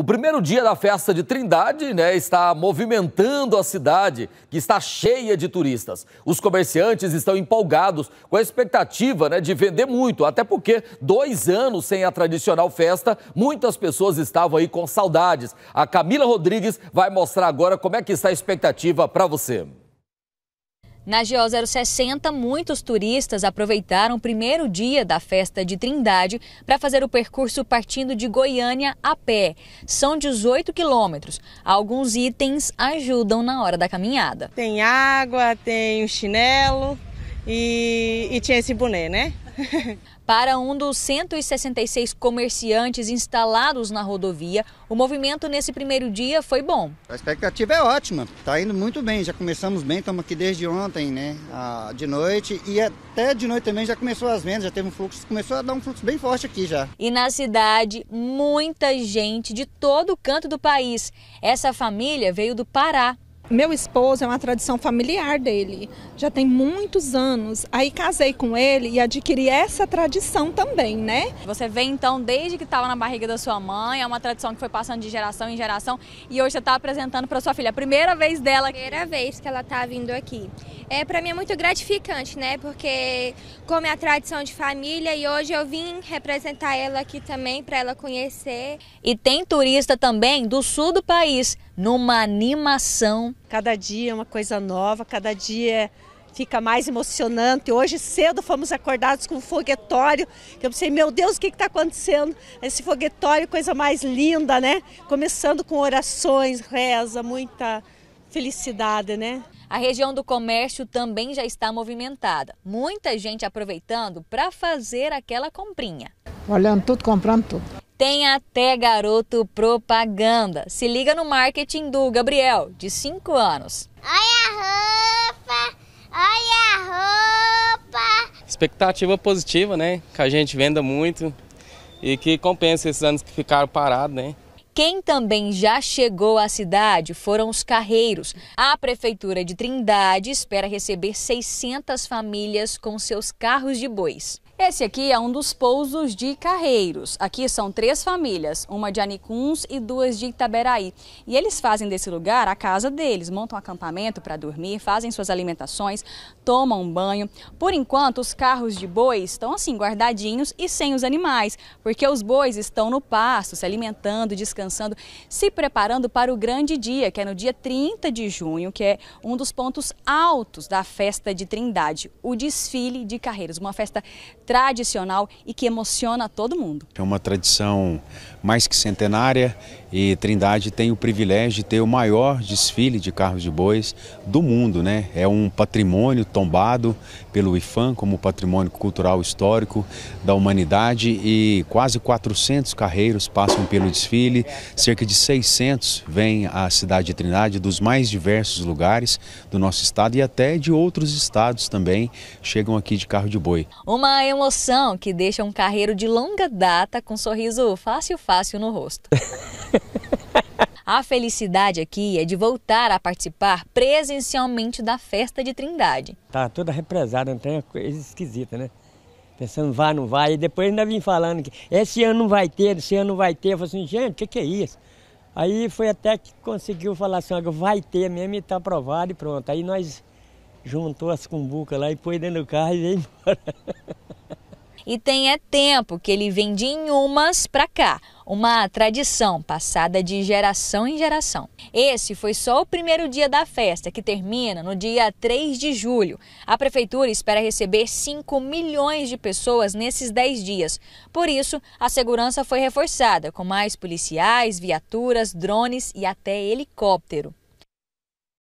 O primeiro dia da festa de Trindade né, está movimentando a cidade, que está cheia de turistas. Os comerciantes estão empolgados com a expectativa né, de vender muito, até porque dois anos sem a tradicional festa, muitas pessoas estavam aí com saudades. A Camila Rodrigues vai mostrar agora como é que está a expectativa para você. Na GO 060, muitos turistas aproveitaram o primeiro dia da festa de Trindade para fazer o percurso partindo de Goiânia a pé. São 18 quilômetros. Alguns itens ajudam na hora da caminhada. Tem água, tem um chinelo e, e tinha esse boné, né? Para um dos 166 comerciantes instalados na rodovia, o movimento nesse primeiro dia foi bom. A expectativa é ótima, está indo muito bem, já começamos bem, estamos aqui desde ontem, né? Ah, de noite e até de noite também já começou as vendas, já teve um fluxo, começou a dar um fluxo bem forte aqui já. E na cidade, muita gente de todo canto do país. Essa família veio do Pará meu esposo é uma tradição familiar dele, já tem muitos anos. Aí casei com ele e adquiri essa tradição também, né? Você vem então desde que estava tá na barriga da sua mãe, é uma tradição que foi passando de geração em geração e hoje você está apresentando para sua filha, a primeira vez dela. Primeira vez que ela está vindo aqui. É para mim é muito gratificante, né? Porque como é a tradição de família e hoje eu vim representar ela aqui também para ela conhecer. E tem turista também do sul do país numa animação Cada dia é uma coisa nova, cada dia fica mais emocionante. Hoje cedo fomos acordados com um foguetório. Eu pensei, meu Deus, o que está acontecendo? Esse foguetório, coisa mais linda, né? Começando com orações, reza, muita felicidade, né? A região do comércio também já está movimentada. Muita gente aproveitando para fazer aquela comprinha. Olhando tudo, comprando tudo. Tem até garoto propaganda. Se liga no marketing do Gabriel, de 5 anos. Olha a roupa, olha a roupa. Expectativa positiva, né? Que a gente venda muito e que compensa esses anos que ficaram parados, né? Quem também já chegou à cidade foram os carreiros. A Prefeitura de Trindade espera receber 600 famílias com seus carros de bois. Esse aqui é um dos pousos de Carreiros. Aqui são três famílias, uma de Anicuns e duas de Itaberaí. E eles fazem desse lugar a casa deles, montam acampamento para dormir, fazem suas alimentações, tomam um banho. Por enquanto, os carros de bois estão assim guardadinhos e sem os animais, porque os bois estão no pasto, se alimentando, descansando, se preparando para o grande dia, que é no dia 30 de junho, que é um dos pontos altos da festa de Trindade, o desfile de Carreiros, uma festa tradicional e que emociona todo mundo. É uma tradição mais que centenária e Trindade tem o privilégio de ter o maior desfile de carros de bois do mundo, né? É um patrimônio tombado pelo IFAM como patrimônio cultural histórico da humanidade e quase 400 carreiros passam pelo desfile, cerca de 600 vêm à cidade de Trindade dos mais diversos lugares do nosso estado e até de outros estados também chegam aqui de carro de boi. Uma emoção que deixa um carreiro de longa data com um sorriso fácil, fácil no rosto. A felicidade aqui é de voltar a participar presencialmente da festa de Trindade. Tá toda represada, não tem coisa esquisita, né? Pensando, vai, não vai. E depois ainda vim falando que esse ano não vai ter, esse ano não vai ter. Eu falei assim, gente, o que, que é isso? Aí foi até que conseguiu falar assim, vai ter mesmo e tá aprovado e pronto. Aí nós juntou as cumbucas lá e pôs dentro do carro e veio embora. e tem é tempo que ele vem de Inhumas para cá, uma tradição passada de geração em geração. Esse foi só o primeiro dia da festa, que termina no dia 3 de julho. A prefeitura espera receber 5 milhões de pessoas nesses 10 dias. Por isso, a segurança foi reforçada com mais policiais, viaturas, drones e até helicóptero.